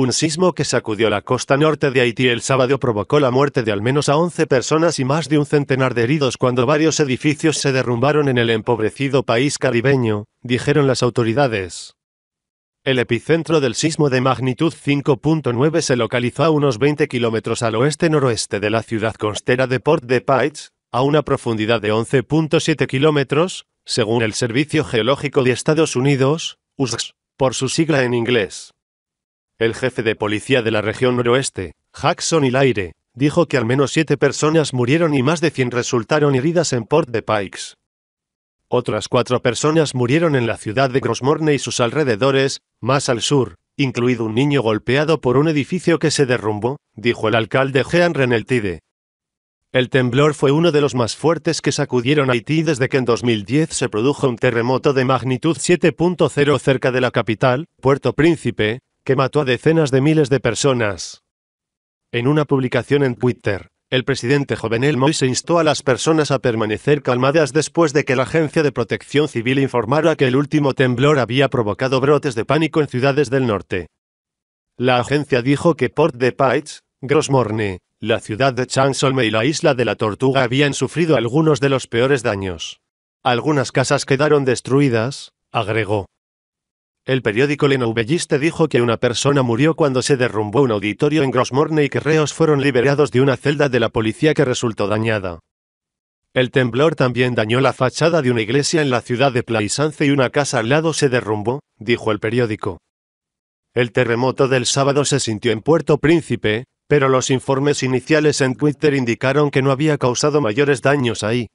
Un sismo que sacudió la costa norte de Haití el sábado provocó la muerte de al menos a 11 personas y más de un centenar de heridos cuando varios edificios se derrumbaron en el empobrecido país caribeño, dijeron las autoridades. El epicentro del sismo de magnitud 5.9 se localizó a unos 20 kilómetros al oeste-noroeste de la ciudad costera de Port-de-Paix, a una profundidad de 11.7 kilómetros, según el Servicio Geológico de Estados Unidos, USGS, por su sigla en inglés. El jefe de policía de la región noroeste, Jackson Ilaire, dijo que al menos siete personas murieron y más de 100 resultaron heridas en Port de Pikes. Otras cuatro personas murieron en la ciudad de Grosmorne y sus alrededores, más al sur, incluido un niño golpeado por un edificio que se derrumbó, dijo el alcalde Jean Reneltide. El temblor fue uno de los más fuertes que sacudieron Haití desde que en 2010 se produjo un terremoto de magnitud 7.0 cerca de la capital, Puerto Príncipe, que mató a decenas de miles de personas. En una publicación en Twitter, el presidente Jovenel Moïse instó a las personas a permanecer calmadas después de que la Agencia de Protección Civil informara que el último temblor había provocado brotes de pánico en ciudades del norte. La agencia dijo que Port-de-Paix, Morne, la ciudad de Chansolme y la isla de la Tortuga habían sufrido algunos de los peores daños. Algunas casas quedaron destruidas, agregó. El periódico Le Nouvelliste dijo que una persona murió cuando se derrumbó un auditorio en Morne y que reos fueron liberados de una celda de la policía que resultó dañada. El temblor también dañó la fachada de una iglesia en la ciudad de Plaisance y una casa al lado se derrumbó, dijo el periódico. El terremoto del sábado se sintió en Puerto Príncipe, pero los informes iniciales en Twitter indicaron que no había causado mayores daños ahí.